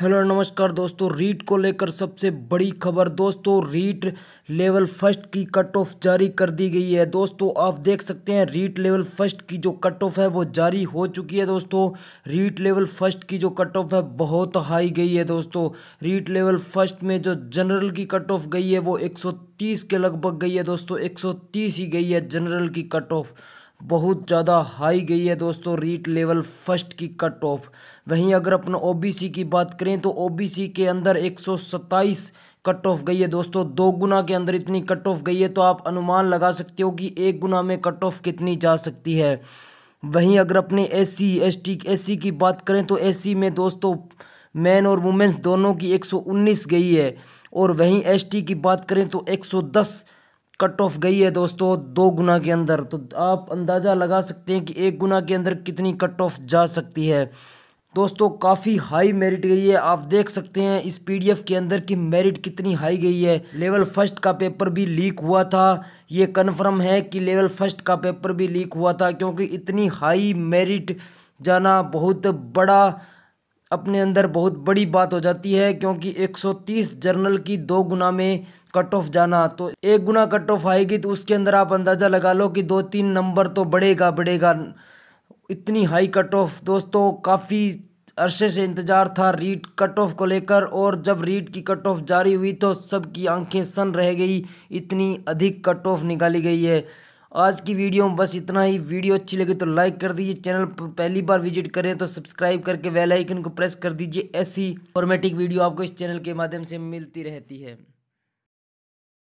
hello नमस्कार दोस्तों रीट को लेकर सबसे बड़ी खबर दोस्तों रीट लेवल फर्स्ट की कट ऑफ जारी कर दी गई है दोस्तों आप देख सकते हैं रीट लेवल फर्स्ट की जो कट ऑफ है वो जारी हो चुकी है दोस्तों रीट लेवल फर्स्ट की जो कट ऑफ है बहुत हाई गई है दोस्तों रीट लेवल फर्स्ट में जो जनरल की कट ऑफ गई है वो एक के लगभग गई है दोस्तों एक ही गई है जनरल की कट ऑफ बहुत ज़्यादा हाई गई है दोस्तों रीट लेवल फर्स्ट की कट ऑफ वहीं अगर अपन ओबीसी की बात करें तो ओबीसी के अंदर एक कट ऑफ गई है दोस्तों दो गुना के अंदर इतनी कट ऑफ गई है तो आप अनुमान लगा सकते हो कि एक गुना में कट ऑफ कितनी जा सकती है वहीं अगर अपने S C S T S C की बात करें तो एस सी में दोस्तों मैन और वुमेन्स दोनों की 119 गई है और वहीं एस टी की बात करें तो 110 कट ऑफ गई है दोस्तों दो गुना के अंदर तो आप अंदाज़ा लगा सकते हैं कि एक गुना के अंदर कितनी कट ऑफ जा सकती है दोस्तों काफ़ी हाई मेरिट गई है आप देख सकते हैं इस पीडीएफ के अंदर की मेरिट कितनी हाई गई है लेवल फर्स्ट का पेपर भी लीक हुआ था ये कन्फर्म है कि लेवल फर्स्ट का पेपर भी लीक हुआ था क्योंकि इतनी हाई मेरिट जाना बहुत बड़ा अपने अंदर बहुत बड़ी बात हो जाती है क्योंकि 130 जर्नल की दो गुना में कट ऑफ जाना तो एक गुना कट ऑफ आएगी तो उसके अंदर आप अंदाज़ा लगा लो कि दो तीन नंबर तो बढ़ेगा बढ़ेगा इतनी हाई कट ऑफ दोस्तों काफ़ी अरसे से इंतज़ार था रीट कट ऑफ को लेकर और जब रीट की कट ऑफ जारी हुई तो सबकी आंखें सन रह गई इतनी अधिक कट ऑफ निकाली गई है आज की वीडियो में बस इतना ही वीडियो अच्छी लगी तो लाइक कर दीजिए चैनल पर पहली बार विजिट करें तो सब्सक्राइब करके वेल आइकन को प्रेस कर दीजिए ऐसी फॉर्मेटिक वीडियो आपको इस चैनल के माध्यम से मिलती रहती है